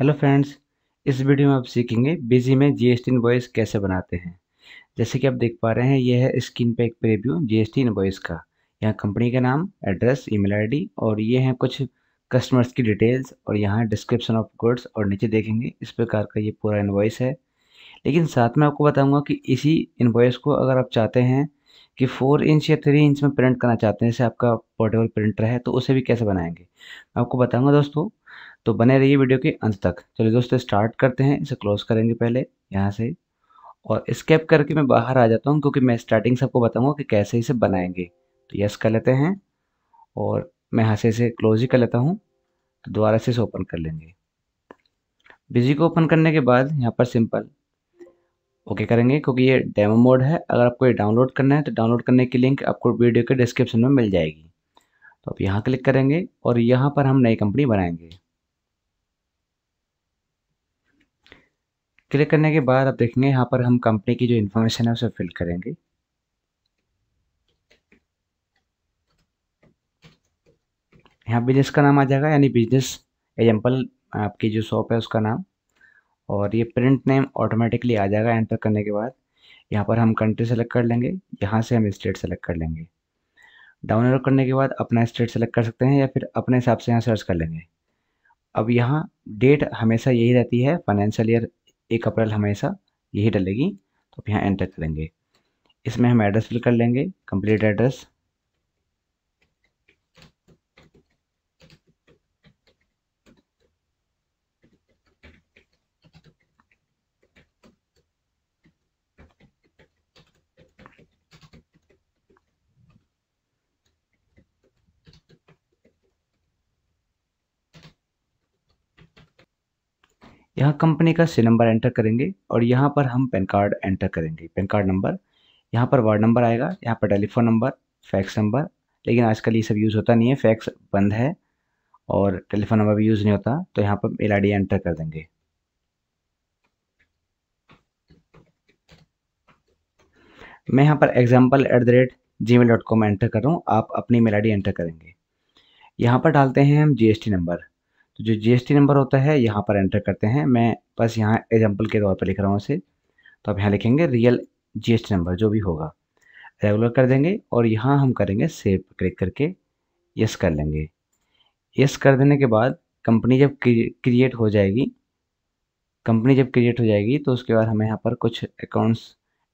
hello friends इस video में आप सीखेंगे बिजी में जी एस टी कैसे बनाते हैं जैसे कि आप देख पा रहे हैं यह है स्क्रीन पे एक प्रीव्यू जी एस टी का यहाँ कंपनी का नाम एड्रेस ईमेल आईडी और ये हैं कुछ कस्टमर्स की डिटेल्स और यहाँ डिस्क्रिप्शन ऑफ गुड्स और नीचे देखेंगे इस प्रकार का ये पूरा इन्वॉइस है लेकिन साथ में आपको बताऊँगा कि इसी इन्वॉइस को अगर आप चाहते हैं कि फोर इंच या थ्री इंच में प्रिंट करना चाहते हैं जैसे आपका पोर्टेबल प्रिंटर है तो उसे भी कैसे बनाएंगे आपको बताऊँगा दोस्तों तो बने रहिए वीडियो के अंत तक चलिए दोस्तों स्टार्ट करते हैं इसे क्लोज करेंगे पहले यहाँ से और स्केप करके मैं बाहर आ जाता हूँ क्योंकि मैं स्टार्टिंग से आपको बताऊँगा कि कैसे इसे बनाएंगे तो यस कर लेते हैं और मैं यहाँ से इसे क्लोज ही कर लेता हूँ तो दोबारा से इसे ओपन कर लेंगे बिजी को ओपन करने के बाद यहाँ पर सिंपल ओके करेंगे क्योंकि ये डेमो मोड है अगर आपको ये डाउनलोड करना है तो डाउनलोड करने की लिंक आपको वीडियो के डिस्क्रिप्शन में मिल जाएगी तो आप यहाँ क्लिक करेंगे और यहाँ पर हम नई कंपनी बनाएंगे क्लिक करने के बाद आप देखेंगे यहाँ पर हम कंपनी की जो इन्फॉर्मेशन है उसे फिल करेंगे यहाँ बिजनेस का नाम आ जाएगा यानी बिजनेस एग्जाम्पल आपकी जो शॉप है उसका नाम और ये प्रिंट नेम ऑटोमेटिकली आ जाएगा एंटर करने के बाद यहाँ पर हम कंट्री सेलेक्ट कर लेंगे यहाँ से हम स्टेट सेलेक्ट कर लेंगे डाउनलोड करने के बाद अपना स्टेट सेलेक्ट कर सकते हैं या फिर अपने हिसाब से यहाँ सर्च कर लेंगे अब यहाँ डेट हमेशा यही रहती है फाइनेंशियल ईयर एक अप्रैल हमेशा यही डलेगी तो आप यहाँ एंटर करेंगे इसमें हम एड्रेस फिल कर लेंगे कंप्लीट एड्रेस यहाँ कंपनी का सी नंबर एंटर करेंगे और यहाँ पर हम पैन कार्ड एंटर करेंगे पैन कार्ड नंबर यहाँ पर वार्ड नंबर आएगा यहाँ पर टेलीफोन नंबर फैक्स नंबर लेकिन आजकल ये सब यूज़ होता नहीं है फैक्स बंद है और टेलीफोन नंबर भी यूज़ नहीं होता तो यहाँ पर मेल आई एंटर कर देंगे मैं यहाँ पर example at the rate Gmail dot com enter कर रहा हूँ आप अपनी मेल आई एंटर करेंगे यहाँ पर डालते हैं हम जी नंबर तो जो जीएसटी नंबर होता है यहाँ पर एंटर करते हैं मैं बस यहाँ एग्जाम्पल के तौर पर लिख रहा हूँ इसे तो आप यहाँ लिखेंगे रियल जीएसटी नंबर जो भी होगा रेगुलर कर देंगे और यहाँ हम करेंगे सेव क्लिक करके यस कर लेंगे यस कर देने के बाद कंपनी जब क्रिएट हो जाएगी कंपनी जब क्रिएट हो जाएगी तो उसके बाद हमें यहाँ पर कुछ अकाउंट्स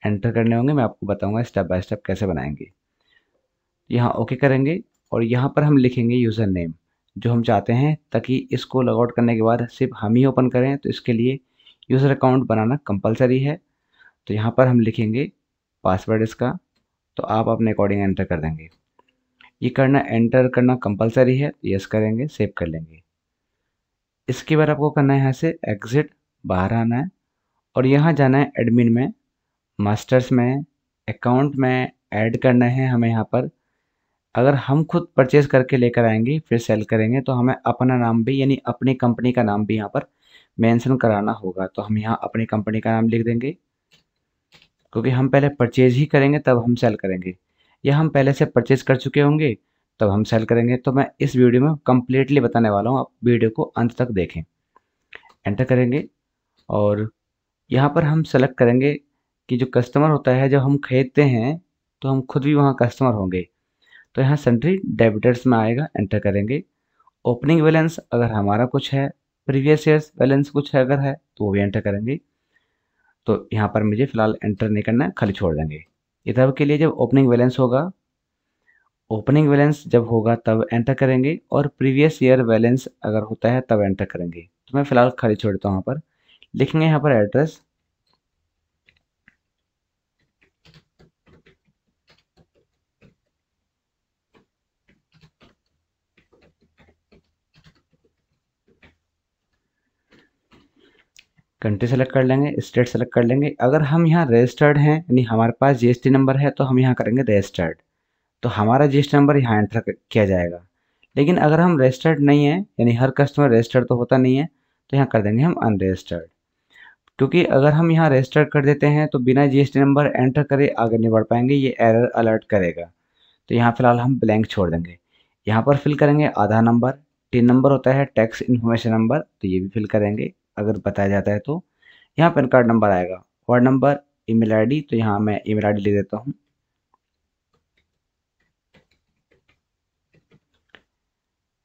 एंटर करने होंगे मैं आपको बताऊँगा स्टेप बाय स्टेप कैसे बनाएंगे यहाँ ओके करेंगे और यहाँ पर हम लिखेंगे यूज़र नेम जो हम चाहते हैं ताकि इसको लॉगआउट करने के बाद सिर्फ हम ही ओपन करें तो इसके लिए यूज़र अकाउंट बनाना कंपलसरी है तो यहाँ पर हम लिखेंगे पासवर्ड इसका तो आप अपने अकॉर्डिंग एंटर कर देंगे ये करना एंटर करना कंपलसरी है यस तो करेंगे सेव कर लेंगे इसके बाद आपको करना है यहाँ से एग्ज़िट बाहर आना है और यहाँ जाना है एडमिन में मास्टर्स में अकाउंट में ऐड करना है हमें यहाँ पर अगर हम खुद परचेज़ करके लेकर आएंगे फिर सेल करेंगे तो हमें अपना नाम भी यानी अपनी कंपनी का नाम भी यहाँ पर मेंशन कराना होगा तो हम यहाँ अपनी कंपनी का नाम लिख देंगे क्योंकि हम पहले परचेज़ ही करेंगे तब हम सेल करेंगे या हम पहले से परचेज़ कर चुके होंगे तब हम सेल करेंगे तो मैं इस वीडियो में कम्प्लीटली बताने वाला हूँ आप वीडियो को अंत तक देखें एंटर करेंगे और यहाँ पर हम सेलेक्ट करेंगे कि जो कस्टमर होता है जब हम खरीदते हैं तो हम खुद भी वहाँ कस्टमर होंगे तो यहाँ सेंट्री डेबिटर्स में आएगा एंटर करेंगे ओपनिंग बैलेंस अगर हमारा कुछ है प्रीवियस ईयर्स बैलेंस कुछ है अगर है तो वो भी एंटर करेंगे तो यहाँ पर मुझे फ़िलहाल एंटर नहीं करना है खाली छोड़ देंगे इधर के लिए जब ओपनिंग बैलेंस होगा ओपनिंग बैलेंस जब होगा तब एंटर करेंगे और प्रीवियस ईयर बैलेंस अगर होता है तब एंटर करेंगे तो मैं फ़िलहाल खाली छोड़ता हूँ यहाँ पर लिखेंगे यहाँ पर एड्रेस कंट्री सेलेक्ट कर लेंगे स्टेट सेलेक्ट कर लेंगे अगर हम यहाँ रजिस्टर्ड हैं यानी हमारे पास जी नंबर है तो हम यहाँ करेंगे रजिस्टर्ड तो हमारा जी नंबर यहाँ एंटर किया जाएगा लेकिन अगर हम रजिस्टर्ड नहीं है यानी हर कस्टमर रजिस्टर्ड तो होता नहीं है तो यहाँ कर देंगे हम अनरजिस्टर्ड क्योंकि अगर हम यहाँ रजिस्टर्ड कर देते हैं तो बिना जीएसटी नंबर एंटर करे आगे नहीं बढ़ पाएंगे ये एरर अलर्ट करेगा तो यहाँ फिलहाल हम ब्लैंक छोड़ देंगे यहाँ पर फिल करेंगे आधार नंबर टी नंबर होता है टैक्स इन्फॉर्मेशन नंबर तो ये भी फिल करेंगे अगर बताया जाता है तो यहाँ पैन कार्ड नंबर आएगा वार्ड नंबर ईमेल आईडी तो यहाँ मैं ईमेल आईडी ले देता हूँ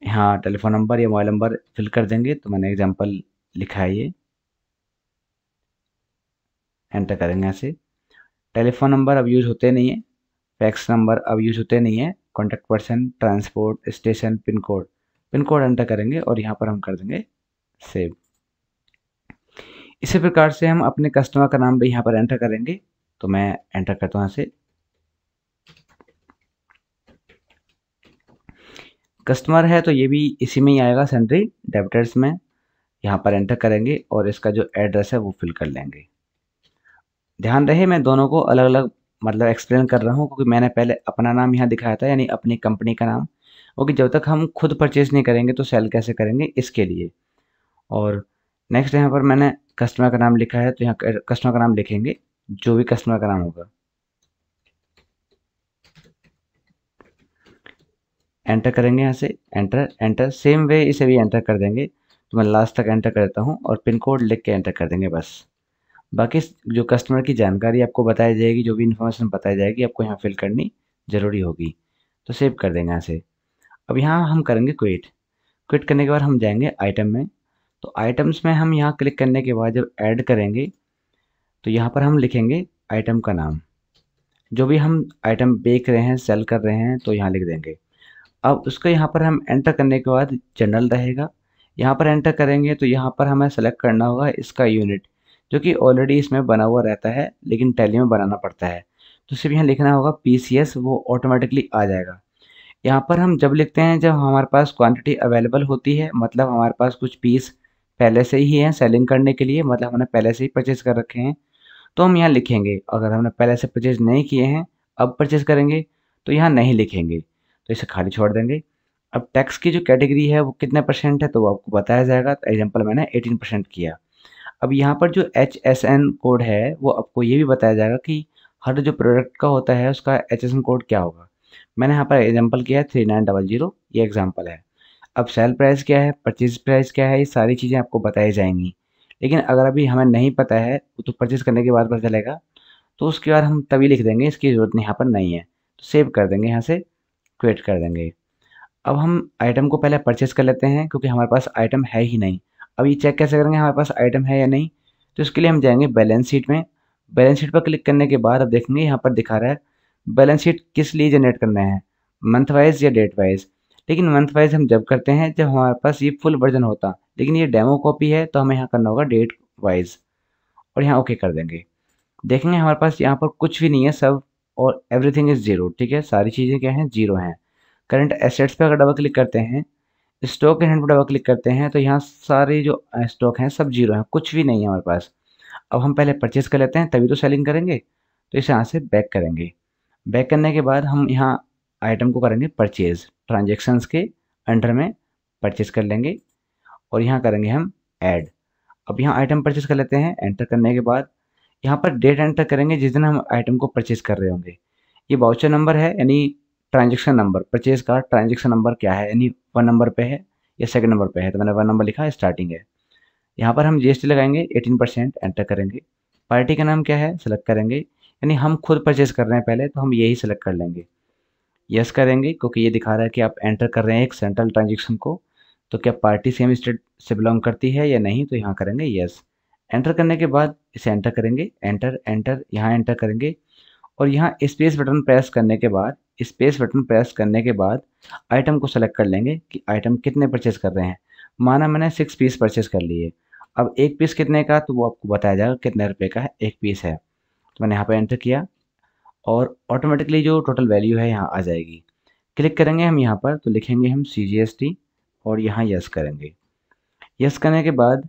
यहाँ टेलीफोन नंबर या मोबाइल नंबर फिल कर देंगे तो मैंने एग्जांपल लिखा है ये एंटर करेंगे ऐसे टेलीफोन नंबर अब यूज़ होते नहीं है फैक्स नंबर अब यूज़ होते नहीं है contact person transport station pin code pin code enter करेंगे और यहाँ पर हम कर देंगे सेव इसी प्रकार से हम अपने कस्टमर का नाम भी यहाँ पर एंटर करेंगे तो मैं एंटर करता हूँ यहाँ से कस्टमर है तो ये भी इसी में ही आएगा सेंट्री डेबिटर्स में यहाँ पर एंटर करेंगे और इसका जो एड्रेस है वो फिल कर लेंगे ध्यान रहे मैं दोनों को अलग अलग मतलब एक्सप्लेन कर रहा हूँ क्योंकि मैंने पहले अपना नाम यहाँ दिखाया था यानी अपनी कंपनी का नाम ओके जब तक हम खुद परचेज़ नहीं करेंगे तो सेल कैसे करेंगे इसके लिए और नेक्स्ट यहाँ पर मैंने कस्टमर का नाम लिखा है तो यहाँ कस्टमर का नाम लिखेंगे जो भी कस्टमर का नाम होगा एंटर करेंगे यहाँ से एंटर एंटर सेम वे इसे भी एंटर कर देंगे तो मैं लास्ट तक एंटर कर देता हूँ और पिन कोड लिख के एंटर कर देंगे बस बाकी जो कस्टमर की जानकारी आपको बताई जाएगी जो भी इन्फॉर्मेशन बताई जाएगी आपको यहाँ फिल करनी ज़रूरी होगी तो सेव कर देंगे यहाँ से अब यहाँ हम करेंगे क्विट क्विट करने के बाद हम जाएंगे आइटम में तो आइटम्स में हम यहाँ क्लिक करने के बाद जब ऐड करेंगे तो यहाँ पर हम लिखेंगे आइटम का नाम जो भी हम आइटम बेच रहे हैं सेल कर रहे हैं तो यहाँ लिख देंगे अब उसको यहाँ पर हम एंटर करने के बाद जनरल रहेगा यहाँ पर एंटर करेंगे तो यहाँ पर हमें सेलेक्ट करना होगा इसका यूनिट जो कि ऑलरेडी इसमें बना हुआ रहता है लेकिन टैली में बनाना पड़ता है तो सिर्फ यहाँ लिखना होगा पी वो ऑटोमेटिकली आ जाएगा यहाँ पर हम जब लिखते हैं जब हमारे पास क्वांटिटी अवेलेबल होती है मतलब हमारे पास कुछ पीस पहले से ही हैं सेलिंग करने के लिए मतलब हमने पहले से ही परचेज कर रखे हैं तो हम यहाँ लिखेंगे अगर हमने पहले से परचेज नहीं किए हैं अब परचेज करेंगे तो यहाँ नहीं लिखेंगे तो इसे खाली छोड़ देंगे अब टैक्स की जो कैटेगरी है वो कितने परसेंट है तो वो आपको बताया जाएगा तो एग्जाम्पल मैंने एटीन परसेंट किया अब यहाँ पर जो एच एस एन कोड है वो आपको ये भी बताया जाएगा कि हर जो प्रोडक्ट का होता है उसका एच एस एन कोड क्या होगा मैंने यहाँ पर एग्जाम्पल किया है थ्री नाइन डबल जीरो ये एग्जाम्पल है अब सेल प्राइस क्या है परचेज प्राइस क्या है ये सारी चीज़ें आपको बताई जाएंगी लेकिन अगर अभी हमें नहीं पता है वो तो परचेज़ करने के बाद पता चलेगा तो उसके बाद हम तभी लिख देंगे इसकी ज़रूरत यहाँ पर नहीं है तो सेव कर देंगे यहाँ से क्रिएट कर देंगे अब हम आइटम को पहले परचेज़ कर लेते हैं क्योंकि हमारे पास आइटम है ही नहीं अब ये चेक कैसे करेंगे हमारे पास आइटम है या नहीं तो इसके लिए हम जाएंगे बैलेंस शीट में बैलेंस शीट पर क्लिक करने के बाद अब देखेंगे यहाँ पर दिखा रहा है बैलेंस शीट किस लिए जनरेट करना है मंथ वाइज या डेट वाइज लेकिन मंथ वाइज हम जब करते हैं जब हमारे पास ये फुल वर्जन होता लेकिन ये डेमो कॉपी है तो हमें यहाँ करना होगा डेट वाइज और यहाँ ओके कर देंगे देखेंगे हमारे पास यहाँ पर कुछ भी नहीं है सब और एवरीथिंग इज़ ज़ीरो ठीक है सारी चीज़ें क्या हैं जीरो हैं करंट एसेट्स पे अगर डबल क्लिक करते हैं स्टॉक एंड पर डबल क्लिक करते हैं तो यहाँ सारे जो स्टॉक हैं सब जीरो हैं कुछ भी नहीं है हमारे पास अब हम पहले परचेज कर लेते हैं तभी तो सेलिंग करेंगे तो इसे यहाँ से बैक करेंगे बैक करने के बाद हम यहाँ आइटम को करेंगे परचेज़ ट्रांजेक्शन्स के अंडर में परचेज कर लेंगे और यहाँ करेंगे हम ऐड अब यहाँ आइटम परचेज कर लेते हैं एंटर करने के बाद यहाँ पर डेट एंटर करेंगे जिस दिन हम आइटम को परचेज कर रहे होंगे ये बाउचर नंबर है यानी ट्रांजेक्शन नंबर परचेज का ट्रांजेक्शन नंबर क्या है यानी वन नंबर पे है या सेकंड नंबर पे है तो मैंने वन नंबर लिखा स्टार्टिंग है यहाँ पर हम जीएसटी लगाएंगे 18 परसेंट एंटर करेंगे पार्टी का नाम क्या है सेलेक्ट करेंगे यानी हम खुद परचेज कर रहे हैं पहले तो हम यही सेलेक्ट कर लेंगे यस करेंगे क्योंकि ये दिखा रहा है कि आप एंटर कर रहे हैं एक सेंट्रल ट्रांजेक्शन को तो क्या पार्टी सेम स्टेट से बिलोंग करती है या नहीं तो यहाँ करेंगे यस एंटर करने के बाद इसे एंटर करेंगे एंटर एंटर यहाँ एंटर करेंगे और यहाँ स्पेस बटन प्रेस करने के बाद स्पेस बटन प्रेस करने के बाद आइटम को सेलेक्ट कर लेंगे कि आइटम कितने परचेस कर रहे हैं माना मैंने सिक्स पीस परचेस कर लिए अब एक पीस कितने का तो वो आपको बताया जाएगा कितने रुपये का है एक पीस है तो मैंने यहाँ पर एंटर किया और ऑटोमेटिकली जो टोटल वैल्यू है यहाँ आ जाएगी क्लिक करेंगे हम यहाँ पर तो लिखेंगे हम सी जी एस टी और यहाँ यस करेंगे यस करने के बाद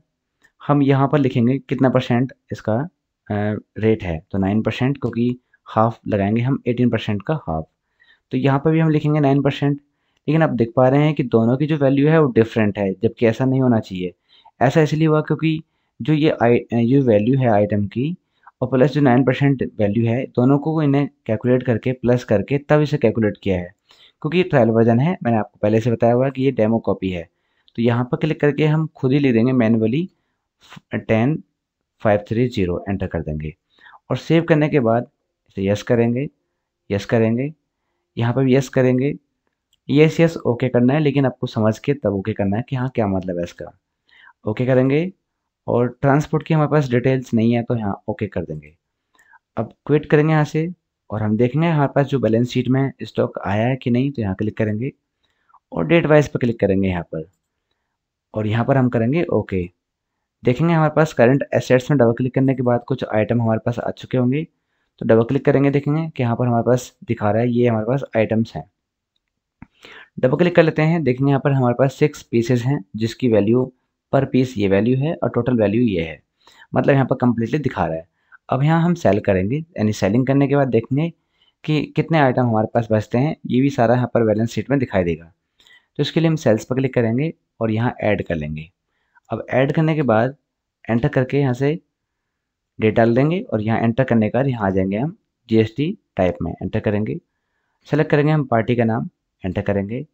हम यहाँ पर लिखेंगे कितना परसेंट इसका रेट है तो नाइन परसेंट क्योंकि हाफ लगाएंगे हम एटीन परसेंट का हाफ तो यहाँ पर भी हम लिखेंगे नाइन परसेंट लेकिन आप देख पा रहे हैं कि दोनों की जो वैल्यू है वो डिफरेंट है जबकि ऐसा नहीं होना चाहिए ऐसा इसलिए हुआ क्योंकि जो ये आई ये वैल्यू है आइटम की और प्लस जो नाइन परसेंट वैल्यू है दोनों को इन्हें कैलकुलेट करके प्लस करके तब इसे कैलकुलेट किया है क्योंकि ये ट्रायल वर्जन है मैंने आपको पहले से बताया हुआ कि ये डेमो कॉपी है तो यहाँ पर क्लिक करके हम खुद ही ले देंगे manually ten five three zero enter कर देंगे और सेव करने के बाद इसे यस करेंगे यस करेंगे यहाँ पर भी यस करेंगे यस यस ओके करना है लेकिन आपको समझ के तब ओके करना है कि हाँ क्या मतलब है इसका ओके करेंगे और ट्रांसपोर्ट की हमारे पास डिटेल्स नहीं है तो यहाँ ओके कर देंगे अब क्विट करेंगे यहाँ से और हम देखेंगे हमारे पास जो बैलेंस शीट में स्टॉक आया है कि नहीं तो यहाँ क्लिक करेंगे और डेट वाइज पर क्लिक करेंगे यहाँ पर और यहाँ पर हम करेंगे ओके देखेंगे हमारे पास करंट एसेट्स में डबल क्लिक करने के बाद कुछ आइटम हमारे पास आ चुके होंगे तो डबल क्लिक करेंगे देखेंगे कि यहाँ पर हमारे पास दिखा रहा है ये हमारे पास आइटम्स हैं डबल क्लिक कर लेते हैं देखेंगे यहाँ पर हमारे पास सिक्स पीसेज हैं जिसकी वैल्यू पर पीस ये वैल्यू है और टोटल वैल्यू ये है मतलब यहाँ पर कम्प्लीटली दिखा रहा है अब यहाँ हम सेल करेंगे यानी सेलिंग करने के बाद देखेंगे कि कितने आइटम हमारे पास बचते हैं ये भी सारा यहाँ पर बैलेंस शीट में दिखाई देगा तो इसके लिए हम सेल्स पर क्लिक करेंगे और यहाँ ऐड कर लेंगे अब ऐड करने के बाद एंटर करके यहाँ से डेटा लेंगे और यहाँ एंटर करने के बाद यहाँ आ जाएंगे हम जी टाइप में एंटर करेंगे सेलेक्ट करेंगे हम पार्टी का नाम एंटर करेंगे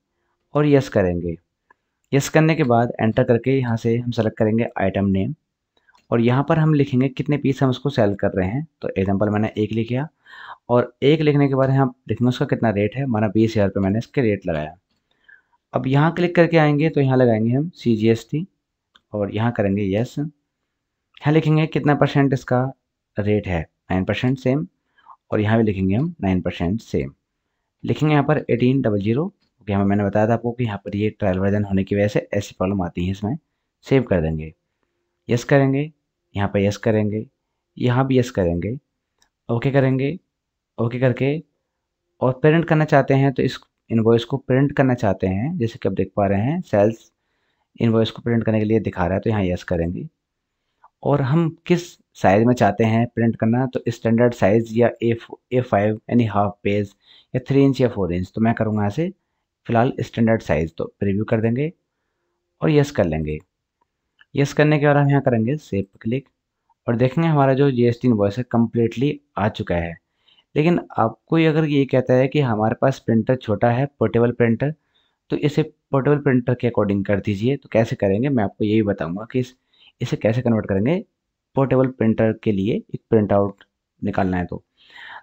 और यस करेंगे यस करने के बाद एंटर करके यहाँ से हम सेलेक्ट करेंगे आइटम नेम और यहाँ पर हम लिखेंगे कितने पीस हम उसको सेल कर रहे हैं तो एग्जाम्पल मैंने एक लिखा और एक लिखने के बाद यहाँ लिखेंगे उसका कितना रेट है माना बीस हज़ार रुपये मैंने इसके रेट लगाया अब यहाँ क्लिक करके आएंगे तो यहाँ लगाएंगे हम सी जी एस टी और यहाँ करेंगे यस यहाँ लिखेंगे कितना परसेंट इसका रेट है नाइन परसेंट सेम और यहाँ भी लिखेंगे हम नाइन परसेंट सेम लिखेंगे यहाँ पर एटीन डबल ज़ीरो क्योंकि हमें मैंने बताया था आपको कि यहाँ पर ये ट्रायल वर्जन होने की वजह से ऐसी प्रॉब्लम आती है इसमें सेव कर देंगे यस करेंगे यहाँ पर यस करेंगे यहाँ भी यस करेंगे ओके करेंगे ओके करके और प्रिंट करना चाहते हैं तो इस इन्वॉइस को प्रिंट करना चाहते हैं जैसे कि आप देख पा रहे हैं सेल्स इन्वॉइस को प्रिंट करने के लिए दिखा रहा है तो यहाँ यस करेंगे और हम किस साइज़ में चाहते हैं प्रिंट करना तो स्टैंडर्ड साइज़ या ए फाइव यानी हाफ पेज या थ्री इंच या फोर इंच तो मैं करूँगा यहाँ फ़िलहाल स्टैंडर्ड साइज़ तो प्रिव्यू कर देंगे और यस कर लेंगे यस करने के बाद हम यहाँ करेंगे सेव क्लिक और देखेंगे हमारा जो जी एस टी है कम्प्लीटली आ चुका है लेकिन आपको अगर ये कहता है कि हमारे पास प्रिंटर छोटा है पोर्टेबल प्रिंटर तो इसे पोर्टेबल प्रिंटर के अकॉर्डिंग कर दीजिए तो कैसे करेंगे मैं आपको यही बताऊंगा कि इस, इसे कैसे कन्वर्ट करेंगे पोर्टेबल प्रिंटर के लिए एक प्रिंट आउट निकालना है तो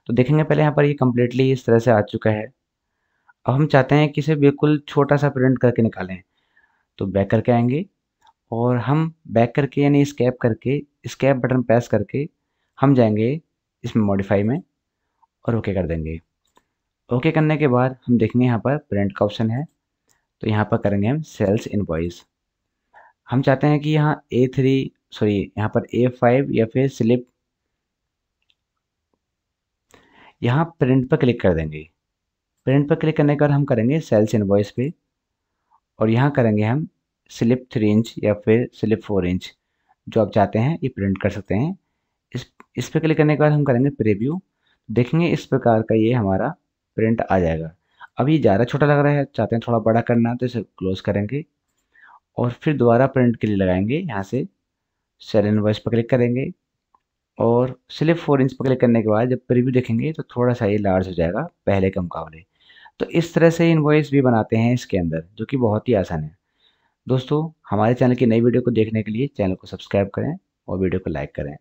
तो देखेंगे पहले यहाँ पर ये कम्प्लीटली इस तरह से आ चुका है अब हम चाहते हैं कि इसे बिल्कुल छोटा सा प्रिंट करके निकालें तो बैक करके आएंगे और हम बैक करके यानी स्कैप करके स्कैप बटन प्रेस करके हम जाएंगे इसमें मॉडिफाई में और ओके कर देंगे ओके करने के बाद हम देखेंगे यहाँ पर प्रिंट का ऑप्शन है तो यहाँ पर करेंगे हम सेल्स इन हम चाहते हैं कि यहाँ ए थ्री सॉरी यहाँ पर ए फाइव या फिर स्लिप यहाँ प्रिंट पर क्लिक कर देंगे प्रिंट पर क्लिक करने के बाद हम करेंगे सेल्स इन्वॉइस पे और यहाँ करेंगे हम स्लिप थ्री इंच या फिर स्लिप फोर इंच जो आप चाहते हैं ये प्रिंट कर सकते हैं इस इस पर क्लिक करने के बाद हम करेंगे प्रिव्यू देखेंगे इस प्रकार का ये हमारा प्रिंट आ जाएगा अब ये ज़्यादा छोटा लग रहा है चाहते हैं थोड़ा बड़ा करना तो इसे क्लोज करेंगे और फिर दोबारा प्रिंट के लिए लगाएंगे यहाँ से सेल इन्वॉइस पर क्लिक करेंगे और स्लिप फोर इंच पर क्लिक करने के बाद जब प्रिव्यू देखेंगे तो थोड़ा सा ये लार्ज हो जाएगा पहले के मुकाबले तो इस तरह से इन्वॉइस भी बनाते हैं इसके अंदर जो कि बहुत ही आसान है दोस्तों हमारे चैनल की नई वीडियो को देखने के लिए चैनल को सब्सक्राइब करें और वीडियो को लाइक करें